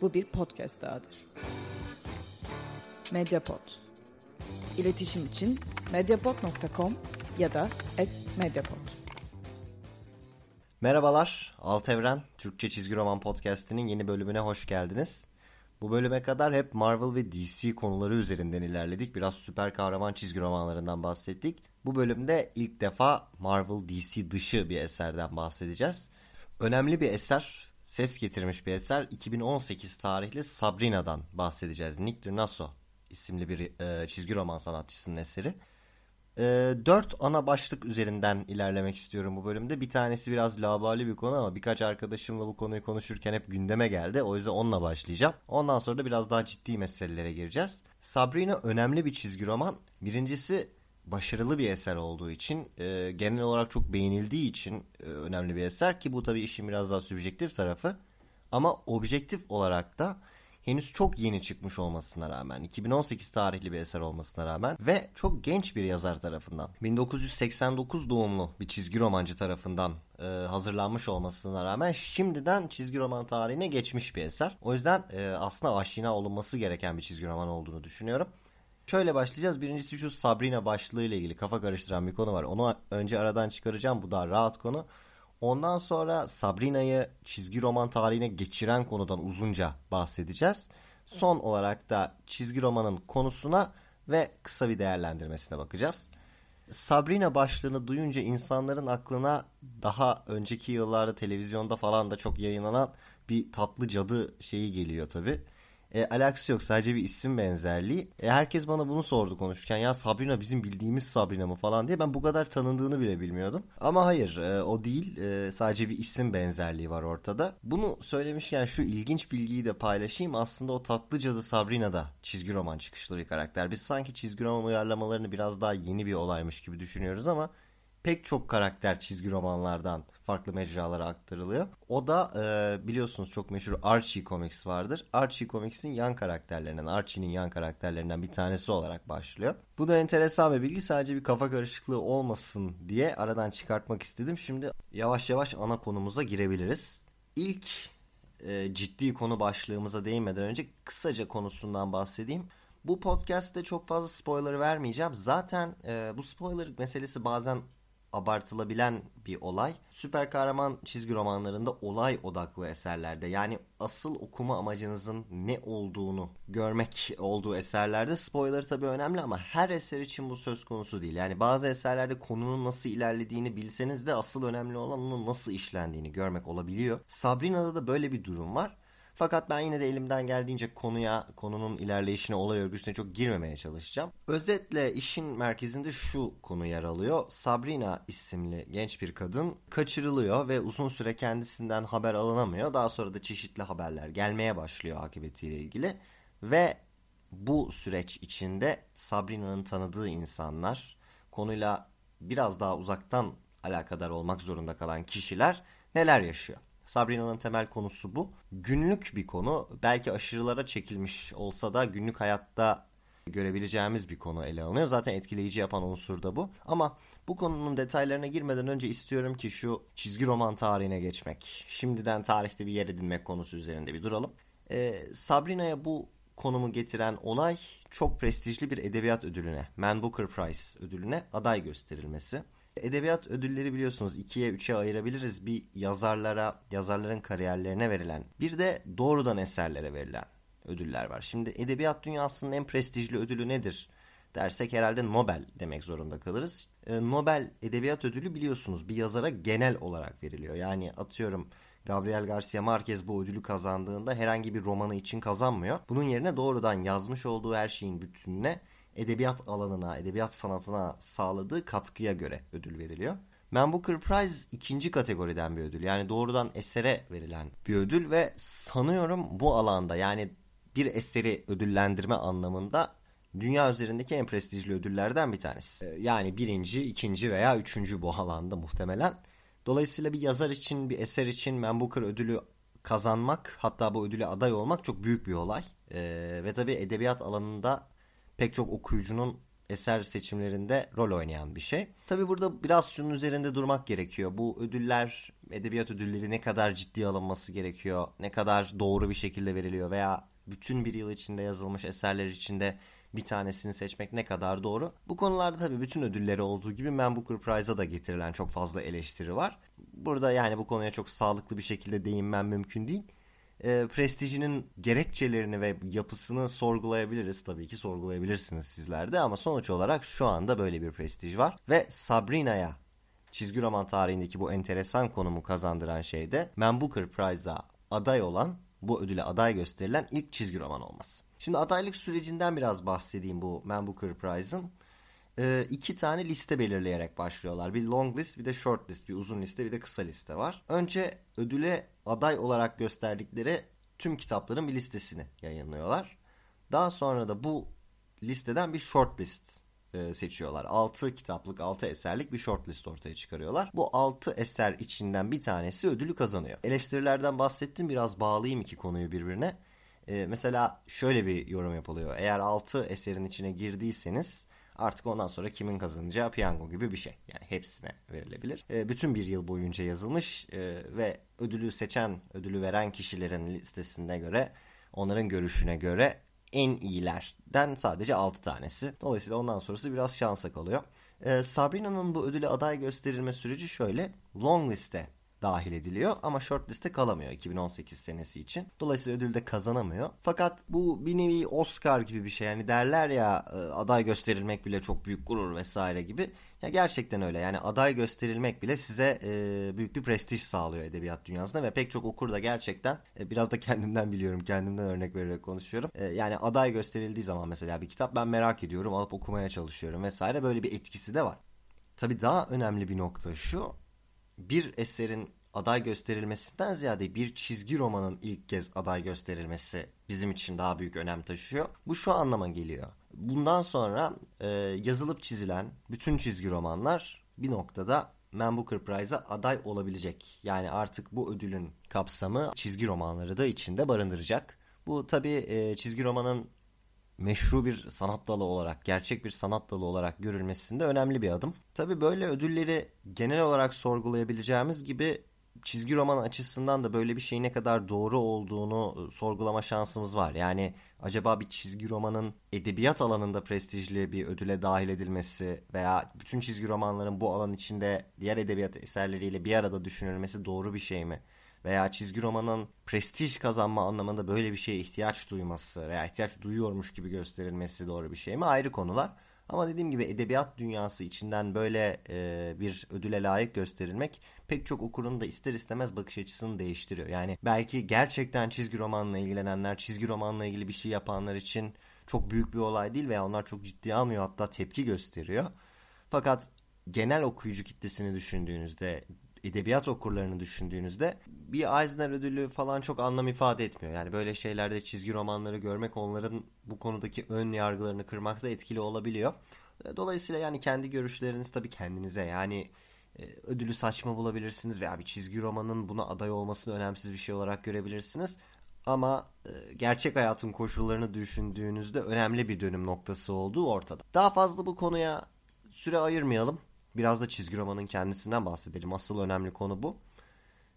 Bu bir podcast dahadır. Mediapod. İletişim için mediapod.com ya da @mediapod. Merhabalar, Alt Evren Türkçe Çizgi Roman Podcast'inin yeni bölümüne hoş geldiniz. Bu bölüme kadar hep Marvel ve DC konuları üzerinden ilerledik. Biraz süper kahraman çizgi romanlarından bahsettik. Bu bölümde ilk defa Marvel DC dışı bir eserden bahsedeceğiz. Önemli bir eser ses getirmiş bir eser 2018 tarihli Sabrina'dan bahsedeceğiz. Nick Dirnasso isimli bir e, çizgi roman sanatçısının eseri. E, dört ana başlık üzerinden ilerlemek istiyorum bu bölümde. Bir tanesi biraz labali bir konu ama birkaç arkadaşımla bu konuyu konuşurken hep gündeme geldi. O yüzden onunla başlayacağım. Ondan sonra da biraz daha ciddi meselelere gireceğiz. Sabrina önemli bir çizgi roman. Birincisi başarılı bir eser olduğu için e, genel olarak çok beğenildiği için e, önemli bir eser ki bu tabii işin biraz daha subjektif tarafı ama objektif olarak da henüz çok yeni çıkmış olmasına rağmen 2018 tarihli bir eser olmasına rağmen ve çok genç bir yazar tarafından 1989 doğumlu bir çizgi romancı tarafından e, hazırlanmış olmasına rağmen şimdiden çizgi roman tarihine geçmiş bir eser. O yüzden e, aslında aşina olunması gereken bir çizgi roman olduğunu düşünüyorum. Şöyle başlayacağız. Birincisi şu Sabrina başlığı ile ilgili kafa karıştıran bir konu var. Onu önce aradan çıkaracağım. Bu daha rahat konu. Ondan sonra Sabrina'yı çizgi roman tarihine geçiren konudan uzunca bahsedeceğiz. Son olarak da çizgi romanın konusuna ve kısa bir değerlendirmesine bakacağız. Sabrina başlığını duyunca insanların aklına daha önceki yıllarda televizyonda falan da çok yayınlanan bir tatlı cadı şeyi geliyor tabii e, alakası yok sadece bir isim benzerliği. E, herkes bana bunu sordu konuşurken ya Sabrina bizim bildiğimiz Sabrina mı falan diye ben bu kadar tanındığını bile bilmiyordum. Ama hayır e, o değil e, sadece bir isim benzerliği var ortada. Bunu söylemişken şu ilginç bilgiyi de paylaşayım. Aslında o tatlı cadı Sabrina da çizgi roman çıkışlı bir karakter. Biz sanki çizgi roman uyarlamalarını biraz daha yeni bir olaymış gibi düşünüyoruz ama pek çok karakter çizgi romanlardan farklı mecralara aktarılıyor. O da e, biliyorsunuz çok meşhur Archie Comics vardır. Archie Comics'in yan karakterlerinden, Archie'nin yan karakterlerinden bir tanesi olarak başlıyor. Bu da enteresan bir bilgi. Sadece bir kafa karışıklığı olmasın diye aradan çıkartmak istedim. Şimdi yavaş yavaş ana konumuza girebiliriz. İlk e, ciddi konu başlığımıza değinmeden önce kısaca konusundan bahsedeyim. Bu podcast'te çok fazla spoiler vermeyeceğim. Zaten e, bu spoiler meselesi bazen abartılabilen bir olay. Süper kahraman çizgi romanlarında olay odaklı eserlerde yani asıl okuma amacınızın ne olduğunu görmek olduğu eserlerde spoiler tabii önemli ama her eser için bu söz konusu değil. Yani bazı eserlerde konunun nasıl ilerlediğini bilseniz de asıl önemli olan onun nasıl işlendiğini görmek olabiliyor. Sabrina'da da böyle bir durum var fakat ben yine de elimden geldiğince konuya, konunun ilerleyişine, olay örgüsüne çok girmemeye çalışacağım. Özetle işin merkezinde şu konu yer alıyor. Sabrina isimli genç bir kadın kaçırılıyor ve uzun süre kendisinden haber alınamıyor. Daha sonra da çeşitli haberler gelmeye başlıyor akıbetiyle ilgili. Ve bu süreç içinde Sabrina'nın tanıdığı insanlar, konuyla biraz daha uzaktan alakadar olmak zorunda kalan kişiler neler yaşıyor? Sabrina'nın temel konusu bu. Günlük bir konu. Belki aşırılara çekilmiş olsa da günlük hayatta görebileceğimiz bir konu ele alınıyor. Zaten etkileyici yapan unsur da bu. Ama bu konunun detaylarına girmeden önce istiyorum ki şu çizgi roman tarihine geçmek. Şimdiden tarihte bir yer edinmek konusu üzerinde bir duralım. Ee, Sabrina'ya bu konumu getiren olay çok prestijli bir edebiyat ödülüne, Man Booker Prize ödülüne aday gösterilmesi. Edebiyat ödülleri biliyorsunuz ikiye üçe ayırabiliriz. Bir yazarlara, yazarların kariyerlerine verilen bir de doğrudan eserlere verilen ödüller var. Şimdi edebiyat dünyasının en prestijli ödülü nedir dersek herhalde Nobel demek zorunda kalırız. Ee, Nobel Edebiyat Ödülü biliyorsunuz bir yazara genel olarak veriliyor. Yani atıyorum Gabriel Garcia Marquez bu ödülü kazandığında herhangi bir romanı için kazanmıyor. Bunun yerine doğrudan yazmış olduğu her şeyin bütününe edebiyat alanına, edebiyat sanatına sağladığı katkıya göre ödül veriliyor. Man Booker Prize ikinci kategoriden bir ödül. Yani doğrudan esere verilen bir ödül ve sanıyorum bu alanda yani bir eseri ödüllendirme anlamında dünya üzerindeki en prestijli ödüllerden bir tanesi. Ee, yani birinci, ikinci veya üçüncü bu alanda muhtemelen. Dolayısıyla bir yazar için, bir eser için Man Booker ödülü kazanmak hatta bu ödüle aday olmak çok büyük bir olay. Ee, ve tabii edebiyat alanında pek çok okuyucunun eser seçimlerinde rol oynayan bir şey. Tabi burada biraz şunun üzerinde durmak gerekiyor. Bu ödüller, edebiyat ödülleri ne kadar ciddi alınması gerekiyor, ne kadar doğru bir şekilde veriliyor veya bütün bir yıl içinde yazılmış eserler içinde bir tanesini seçmek ne kadar doğru. Bu konularda tabii bütün ödülleri olduğu gibi Man Booker Prize'a da getirilen çok fazla eleştiri var. Burada yani bu konuya çok sağlıklı bir şekilde değinmem mümkün değil e, prestijinin gerekçelerini ve yapısını sorgulayabiliriz. Tabii ki sorgulayabilirsiniz sizler de ama sonuç olarak şu anda böyle bir prestij var. Ve Sabrina'ya çizgi roman tarihindeki bu enteresan konumu kazandıran şey de Man Booker Prize'a aday olan, bu ödüle aday gösterilen ilk çizgi roman olması. Şimdi adaylık sürecinden biraz bahsedeyim bu Man Booker Prize'ın e, iki tane liste belirleyerek başlıyorlar. Bir long list bir de short list bir uzun liste bir de kısa liste var. Önce ödüle aday olarak gösterdikleri tüm kitapların bir listesini yayınlıyorlar. Daha sonra da bu listeden bir short list e, seçiyorlar. 6 kitaplık 6 eserlik bir short list ortaya çıkarıyorlar. Bu 6 eser içinden bir tanesi ödülü kazanıyor. Eleştirilerden bahsettim biraz bağlayayım iki konuyu birbirine. E, mesela şöyle bir yorum yapılıyor. Eğer 6 eserin içine girdiyseniz Artık ondan sonra kimin kazanacağı piyango gibi bir şey. Yani hepsine verilebilir. E, bütün bir yıl boyunca yazılmış e, ve ödülü seçen, ödülü veren kişilerin listesine göre, onların görüşüne göre en iyilerden sadece 6 tanesi. Dolayısıyla ondan sonrası biraz şansa kalıyor. E, Sabrina'nın bu ödüle aday gösterilme süreci şöyle. Long liste dahil ediliyor ama shortlist'e kalamıyor 2018 senesi için. Dolayısıyla ödül de kazanamıyor. Fakat bu bir nevi Oscar gibi bir şey. Yani derler ya e, aday gösterilmek bile çok büyük gurur vesaire gibi. Ya gerçekten öyle. Yani aday gösterilmek bile size e, büyük bir prestij sağlıyor edebiyat dünyasında ve pek çok okur da gerçekten e, biraz da kendimden biliyorum. Kendimden örnek vererek konuşuyorum. E, yani aday gösterildiği zaman mesela bir kitap ben merak ediyorum, alıp okumaya çalışıyorum vesaire böyle bir etkisi de var. Tabii daha önemli bir nokta şu bir eserin aday gösterilmesinden ziyade bir çizgi romanın ilk kez aday gösterilmesi bizim için daha büyük önem taşıyor. Bu şu anlama geliyor. Bundan sonra e, yazılıp çizilen bütün çizgi romanlar bir noktada Man Booker Prize'a aday olabilecek. Yani artık bu ödülün kapsamı çizgi romanları da içinde barındıracak. Bu tabii e, çizgi romanın meşru bir sanat dalı olarak, gerçek bir sanat dalı olarak görülmesinde önemli bir adım. Tabi böyle ödülleri genel olarak sorgulayabileceğimiz gibi çizgi roman açısından da böyle bir şey ne kadar doğru olduğunu e, sorgulama şansımız var. Yani acaba bir çizgi romanın edebiyat alanında prestijli bir ödüle dahil edilmesi veya bütün çizgi romanların bu alan içinde diğer edebiyat eserleriyle bir arada düşünülmesi doğru bir şey mi? veya çizgi romanın prestij kazanma anlamında böyle bir şeye ihtiyaç duyması veya ihtiyaç duyuyormuş gibi gösterilmesi doğru bir şey mi ayrı konular. Ama dediğim gibi edebiyat dünyası içinden böyle e, bir ödüle layık gösterilmek pek çok okurun da ister istemez bakış açısını değiştiriyor. Yani belki gerçekten çizgi romanla ilgilenenler, çizgi romanla ilgili bir şey yapanlar için çok büyük bir olay değil veya onlar çok ciddi almıyor hatta tepki gösteriyor. Fakat genel okuyucu kitlesini düşündüğünüzde edebiyat okurlarını düşündüğünüzde bir Eisner ödülü falan çok anlam ifade etmiyor. Yani böyle şeylerde çizgi romanları görmek onların bu konudaki ön yargılarını kırmakta etkili olabiliyor. E, dolayısıyla yani kendi görüşleriniz tabii kendinize yani e, ödülü saçma bulabilirsiniz veya bir çizgi romanın buna aday olmasını önemsiz bir şey olarak görebilirsiniz. Ama e, gerçek hayatın koşullarını düşündüğünüzde önemli bir dönüm noktası olduğu ortada. Daha fazla bu konuya süre ayırmayalım. Biraz da çizgi romanın kendisinden bahsedelim. Asıl önemli konu bu.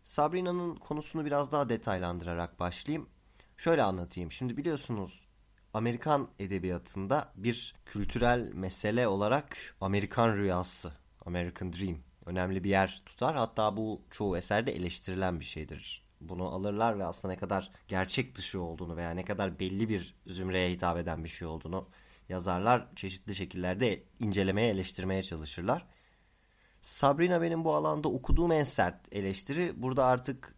Sabrina'nın konusunu biraz daha detaylandırarak başlayayım. Şöyle anlatayım. Şimdi biliyorsunuz Amerikan edebiyatında bir kültürel mesele olarak Amerikan rüyası, American Dream önemli bir yer tutar. Hatta bu çoğu eserde eleştirilen bir şeydir. Bunu alırlar ve aslında ne kadar gerçek dışı olduğunu veya ne kadar belli bir zümreye hitap eden bir şey olduğunu yazarlar çeşitli şekillerde incelemeye, eleştirmeye çalışırlar. Sabrina benim bu alanda okuduğum en sert eleştiri. Burada artık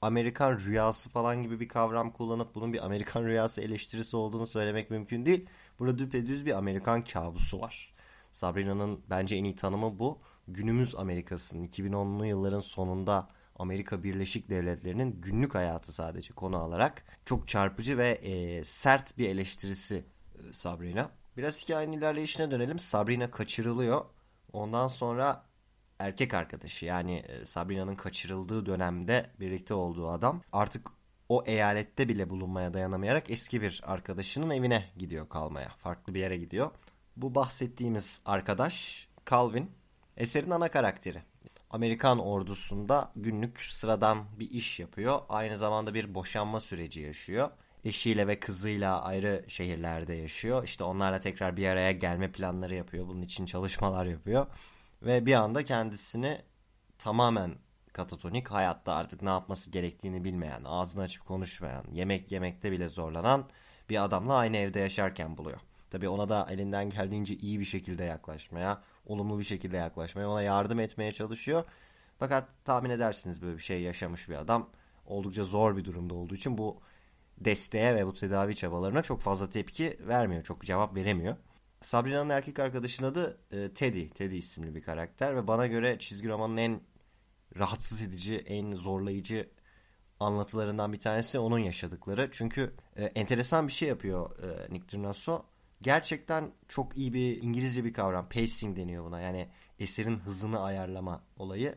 Amerikan rüyası falan gibi bir kavram kullanıp bunun bir Amerikan rüyası eleştirisi olduğunu söylemek mümkün değil. Burada düpedüz bir Amerikan kabusu var. Sabrina'nın bence en iyi tanımı bu. Günümüz Amerika'sının 2010'lu yılların sonunda Amerika Birleşik Devletleri'nin günlük hayatı sadece konu alarak çok çarpıcı ve e, sert bir eleştirisi e, Sabrina. Biraz hikayenin ilerleyişine dönelim. Sabrina kaçırılıyor. Ondan sonra erkek arkadaşı yani e, Sabrina'nın kaçırıldığı dönemde birlikte olduğu adam artık o eyalette bile bulunmaya dayanamayarak eski bir arkadaşının evine gidiyor kalmaya. Farklı bir yere gidiyor. Bu bahsettiğimiz arkadaş Calvin eserin ana karakteri. Amerikan ordusunda günlük sıradan bir iş yapıyor. Aynı zamanda bir boşanma süreci yaşıyor. Eşiyle ve kızıyla ayrı şehirlerde yaşıyor. İşte onlarla tekrar bir araya gelme planları yapıyor. Bunun için çalışmalar yapıyor. Ve bir anda kendisini tamamen katatonik hayatta artık ne yapması gerektiğini bilmeyen, ağzını açıp konuşmayan, yemek yemekte bile zorlanan bir adamla aynı evde yaşarken buluyor. Tabii ona da elinden geldiğince iyi bir şekilde yaklaşmaya, olumlu bir şekilde yaklaşmaya, ona yardım etmeye çalışıyor. Fakat tahmin edersiniz böyle bir şey yaşamış bir adam oldukça zor bir durumda olduğu için bu desteğe ve bu tedavi çabalarına çok fazla tepki vermiyor, çok cevap veremiyor. Sabrina'nın erkek arkadaşının adı e, Teddy. Teddy isimli bir karakter ve bana göre çizgi romanın en rahatsız edici, en zorlayıcı anlatılarından bir tanesi onun yaşadıkları. Çünkü e, enteresan bir şey yapıyor e, Nick Trinazzo. Gerçekten çok iyi bir İngilizce bir kavram. Pacing deniyor buna. Yani eserin hızını ayarlama olayı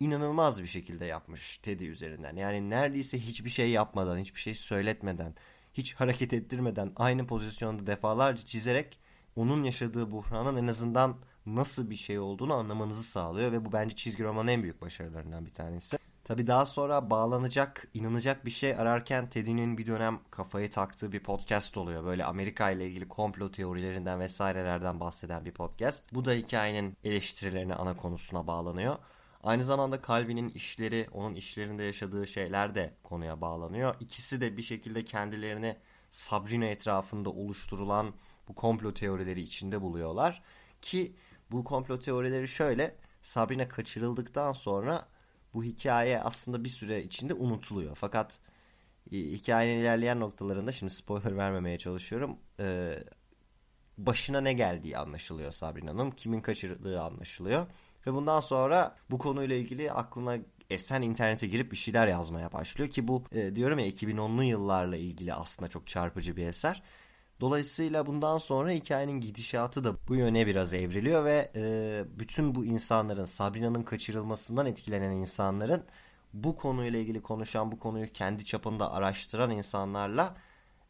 inanılmaz bir şekilde yapmış Teddy üzerinden. Yani neredeyse hiçbir şey yapmadan, hiçbir şey söyletmeden, hiç hareket ettirmeden aynı pozisyonda defalarca çizerek onun yaşadığı buhranın en azından nasıl bir şey olduğunu anlamanızı sağlıyor ve bu bence çizgi romanın en büyük başarılarından bir tanesi. Tabii daha sonra bağlanacak, inanacak bir şey ararken Teddy'nin bir dönem kafayı taktığı bir podcast oluyor. Böyle Amerika ile ilgili komplo teorilerinden vesairelerden bahseden bir podcast. Bu da hikayenin eleştirilerine ana konusuna bağlanıyor. Aynı zamanda Calvin'in işleri, onun işlerinde yaşadığı şeyler de konuya bağlanıyor. İkisi de bir şekilde kendilerini Sabrina etrafında oluşturulan bu komplo teorileri içinde buluyorlar. Ki bu komplo teorileri şöyle Sabrina kaçırıldıktan sonra bu hikaye aslında bir süre içinde unutuluyor. Fakat e, hikayenin ilerleyen noktalarında şimdi spoiler vermemeye çalışıyorum. E, başına ne geldiği anlaşılıyor Sabrina'nın. Kimin kaçırıldığı anlaşılıyor. Ve bundan sonra bu konuyla ilgili aklına esen internete girip bir şeyler yazmaya başlıyor ki bu e, diyorum ya 2010'lu yıllarla ilgili aslında çok çarpıcı bir eser. Dolayısıyla bundan sonra hikayenin gidişatı da bu yöne biraz evriliyor ve e, bütün bu insanların Sabrina'nın kaçırılmasından etkilenen insanların bu konuyla ilgili konuşan bu konuyu kendi çapında araştıran insanlarla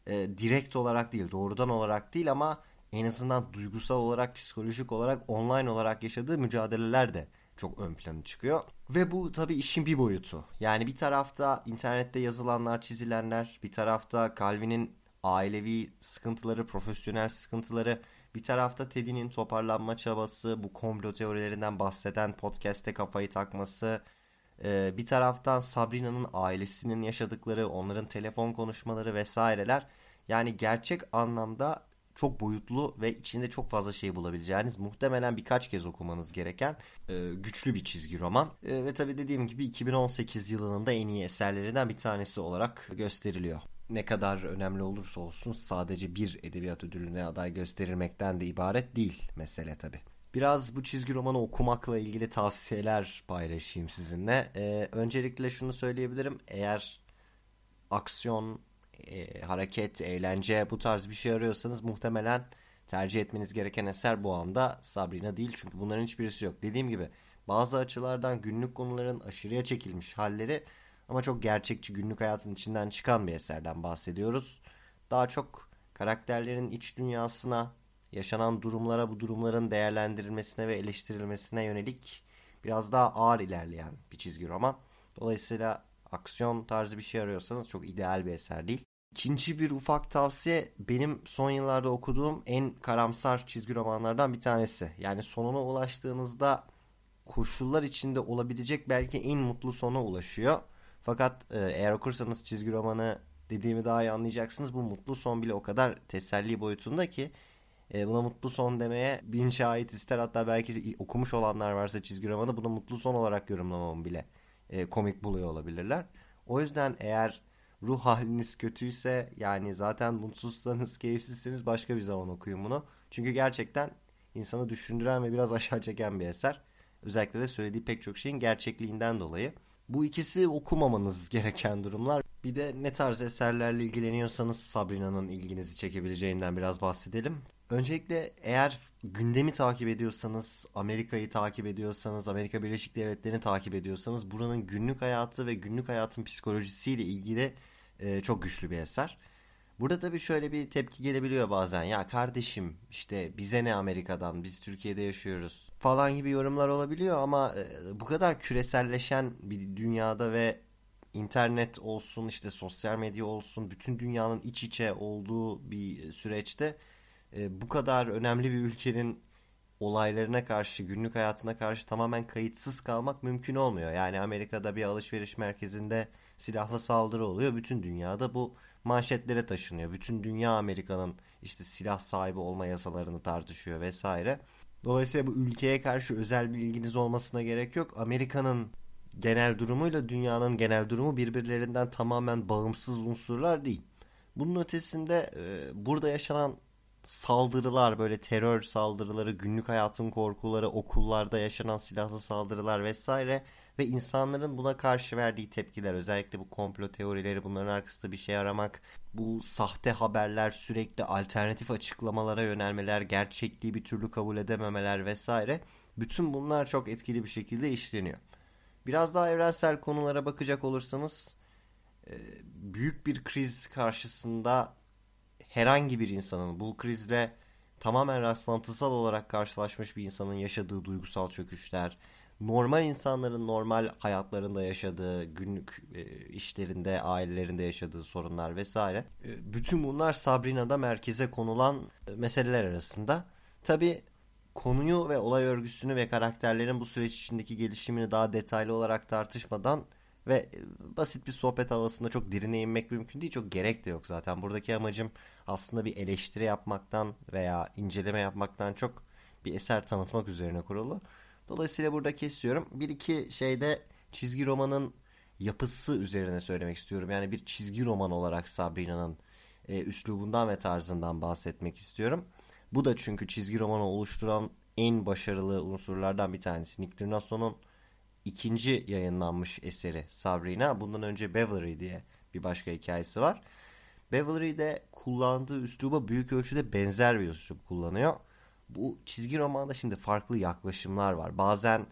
e, direkt olarak değil doğrudan olarak değil ama en azından duygusal olarak psikolojik olarak online olarak yaşadığı mücadeleler de çok ön plana çıkıyor. Ve bu tabii işin bir boyutu. Yani bir tarafta internette yazılanlar, çizilenler, bir tarafta Calvin'in ailevi sıkıntıları, profesyonel sıkıntıları, bir tarafta Teddy'nin toparlanma çabası, bu komplo teorilerinden bahseden podcast'te kafayı takması, ee, bir taraftan Sabrina'nın ailesinin yaşadıkları, onların telefon konuşmaları vesaireler. Yani gerçek anlamda çok boyutlu ve içinde çok fazla şey bulabileceğiniz muhtemelen birkaç kez okumanız gereken e, güçlü bir çizgi roman. E, ve tabii dediğim gibi 2018 yılının da en iyi eserlerinden bir tanesi olarak gösteriliyor ne kadar önemli olursa olsun sadece bir edebiyat ödülüne aday gösterilmekten de ibaret değil mesele tabi. Biraz bu çizgi romanı okumakla ilgili tavsiyeler paylaşayım sizinle. Ee, öncelikle şunu söyleyebilirim. Eğer aksiyon, e, hareket, eğlence bu tarz bir şey arıyorsanız muhtemelen tercih etmeniz gereken eser bu anda Sabrina değil. Çünkü bunların hiçbirisi yok. Dediğim gibi bazı açılardan günlük konuların aşırıya çekilmiş halleri ama çok gerçekçi günlük hayatın içinden çıkan bir eserden bahsediyoruz. Daha çok karakterlerin iç dünyasına, yaşanan durumlara, bu durumların değerlendirilmesine ve eleştirilmesine yönelik biraz daha ağır ilerleyen bir çizgi roman. Dolayısıyla aksiyon tarzı bir şey arıyorsanız çok ideal bir eser değil. İkinci bir ufak tavsiye benim son yıllarda okuduğum en karamsar çizgi romanlardan bir tanesi. Yani sonuna ulaştığınızda koşullar içinde olabilecek belki en mutlu sona ulaşıyor. Fakat e, eğer okursanız çizgi romanı dediğimi daha iyi anlayacaksınız. Bu mutlu son bile o kadar teselli boyutunda ki e, buna mutlu son demeye bin şahit ister. Hatta belki okumuş olanlar varsa çizgi romanı bunu mutlu son olarak yorumlamam bile e, komik buluyor olabilirler. O yüzden eğer ruh haliniz kötüyse yani zaten mutsuzsanız, keyifsizsiniz başka bir zaman okuyun bunu. Çünkü gerçekten insanı düşündüren ve biraz aşağı çeken bir eser. Özellikle de söylediği pek çok şeyin gerçekliğinden dolayı. Bu ikisi okumamanız gereken durumlar. Bir de ne tarz eserlerle ilgileniyorsanız Sabrina'nın ilginizi çekebileceğinden biraz bahsedelim. Öncelikle eğer gündemi takip ediyorsanız, Amerika'yı takip ediyorsanız, Amerika Birleşik Devletleri'ni takip ediyorsanız buranın günlük hayatı ve günlük hayatın psikolojisiyle ilgili e, çok güçlü bir eser. Burada tabii şöyle bir tepki gelebiliyor bazen. Ya kardeşim işte bize ne Amerika'dan biz Türkiye'de yaşıyoruz falan gibi yorumlar olabiliyor ama e, bu kadar küreselleşen bir dünyada ve internet olsun işte sosyal medya olsun bütün dünyanın iç içe olduğu bir süreçte e, bu kadar önemli bir ülkenin olaylarına karşı, günlük hayatına karşı tamamen kayıtsız kalmak mümkün olmuyor. Yani Amerika'da bir alışveriş merkezinde silahlı saldırı oluyor. Bütün dünyada bu manşetlere taşınıyor. Bütün dünya Amerika'nın işte silah sahibi olma yasalarını tartışıyor vesaire. Dolayısıyla bu ülkeye karşı özel bir ilginiz olmasına gerek yok. Amerika'nın genel durumuyla dünyanın genel durumu birbirlerinden tamamen bağımsız unsurlar değil. Bunun ötesinde e, burada yaşanan saldırılar böyle terör saldırıları, günlük hayatın korkuları, okullarda yaşanan silahlı saldırılar vesaire ve insanların buna karşı verdiği tepkiler özellikle bu komplo teorileri bunların arkasında bir şey aramak bu sahte haberler sürekli alternatif açıklamalara yönelmeler gerçekliği bir türlü kabul edememeler vesaire bütün bunlar çok etkili bir şekilde işleniyor. Biraz daha evrensel konulara bakacak olursanız e, büyük bir kriz karşısında herhangi bir insanın bu krizle tamamen rastlantısal olarak karşılaşmış bir insanın yaşadığı duygusal çöküşler, normal insanların normal hayatlarında yaşadığı, günlük e, işlerinde, ailelerinde yaşadığı sorunlar vesaire. E, bütün bunlar Sabrina'da merkeze konulan e, meseleler arasında. Tabi konuyu ve olay örgüsünü ve karakterlerin bu süreç içindeki gelişimini daha detaylı olarak tartışmadan ve basit bir sohbet havasında çok derine inmek mümkün değil. Çok gerek de yok zaten. Buradaki amacım aslında bir eleştiri yapmaktan veya inceleme yapmaktan çok bir eser tanıtmak üzerine kurulu. Dolayısıyla burada kesiyorum. Bir iki şeyde çizgi romanın yapısı üzerine söylemek istiyorum. Yani bir çizgi roman olarak Sabrina'nın e, üslubundan ve tarzından bahsetmek istiyorum. Bu da çünkü çizgi romanı oluşturan en başarılı unsurlardan bir tanesi. Nick Ternasso'nun ikinci yayınlanmış eseri Sabrina. Bundan önce Beverly diye bir başka hikayesi var. Beverly'de kullandığı üsluba büyük ölçüde benzer bir üslup kullanıyor. Bu çizgi romanda şimdi farklı yaklaşımlar var. Bazen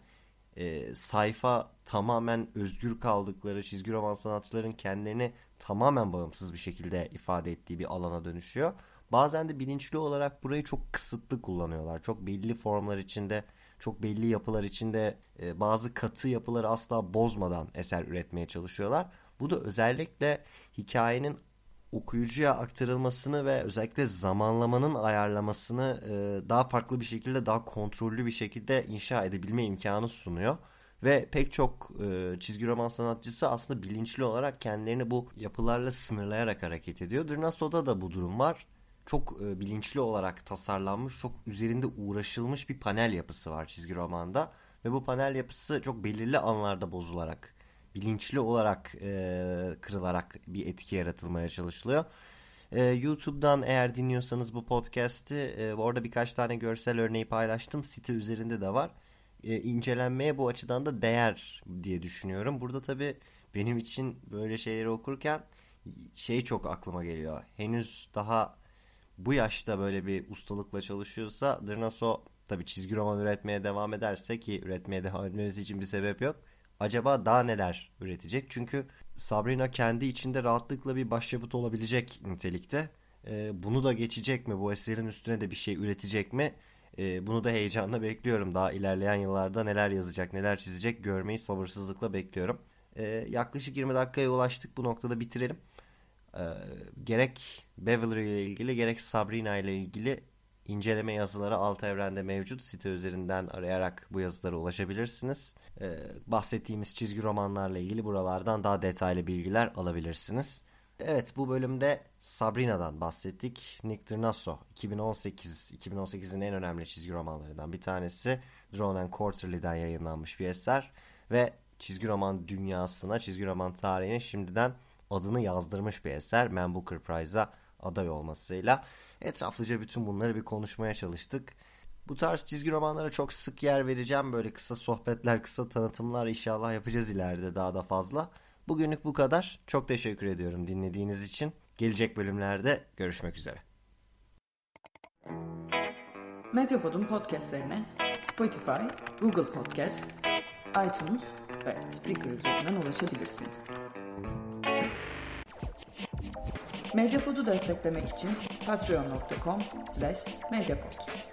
e, sayfa tamamen özgür kaldıkları çizgi roman sanatçıların kendilerini tamamen bağımsız bir şekilde ifade ettiği bir alana dönüşüyor. Bazen de bilinçli olarak burayı çok kısıtlı kullanıyorlar. Çok belli formlar içinde, çok belli yapılar içinde e, bazı katı yapıları asla bozmadan eser üretmeye çalışıyorlar. Bu da özellikle hikayenin okuyucuya aktarılmasını ve özellikle zamanlamanın ayarlamasını e, daha farklı bir şekilde daha kontrollü bir şekilde inşa edebilme imkanı sunuyor. Ve pek çok e, çizgi roman sanatçısı aslında bilinçli olarak kendilerini bu yapılarla sınırlayarak hareket ediyor. Dırnaso'da da bu durum var. Çok e, bilinçli olarak tasarlanmış, çok üzerinde uğraşılmış bir panel yapısı var çizgi romanda. Ve bu panel yapısı çok belirli anlarda bozularak bilinçli olarak e, kırılarak bir etki yaratılmaya çalışılıyor. E, YouTube'dan eğer dinliyorsanız bu podcast'i e, orada birkaç tane görsel örneği paylaştım. Site üzerinde de var. E, incelenmeye bu açıdan da değer diye düşünüyorum. Burada tabii benim için böyle şeyleri okurken şey çok aklıma geliyor. Henüz daha bu yaşta böyle bir ustalıkla çalışıyorsa Dırnaso tabii çizgi roman üretmeye devam ederse ki üretmeye devam etmemiz için bir sebep yok acaba daha neler üretecek? Çünkü Sabrina kendi içinde rahatlıkla bir başyapıt olabilecek nitelikte. E, bunu da geçecek mi? Bu eserin üstüne de bir şey üretecek mi? E, bunu da heyecanla bekliyorum. Daha ilerleyen yıllarda neler yazacak, neler çizecek görmeyi sabırsızlıkla bekliyorum. E, yaklaşık 20 dakikaya ulaştık. Bu noktada bitirelim. E, gerek Beverly ile ilgili gerek Sabrina ile ilgili inceleme yazıları alt evrende mevcut. Site üzerinden arayarak bu yazılara ulaşabilirsiniz. Ee, bahsettiğimiz çizgi romanlarla ilgili buralardan daha detaylı bilgiler alabilirsiniz. Evet bu bölümde Sabrina'dan bahsettik. Nick D'Ernasso 2018 2018'in en önemli çizgi romanlarından bir tanesi. Drone and Quarterly'den yayınlanmış bir eser ve çizgi roman dünyasına, çizgi roman tarihine şimdiden adını yazdırmış bir eser. Man Booker Prize'a aday olmasıyla. Etraflıca bütün bunları bir konuşmaya çalıştık. Bu tarz çizgi romanlara çok sık yer vereceğim. Böyle kısa sohbetler, kısa tanıtımlar inşallah yapacağız ileride daha da fazla. Bugünlük bu kadar. Çok teşekkür ediyorum dinlediğiniz için. Gelecek bölümlerde görüşmek üzere. Medyapod'un podcastlerine Spotify, Google Podcast, iTunes ve Spreaker üzerinden ulaşabilirsiniz. Medyapod'u desteklemek için patreon.com slash medyapod.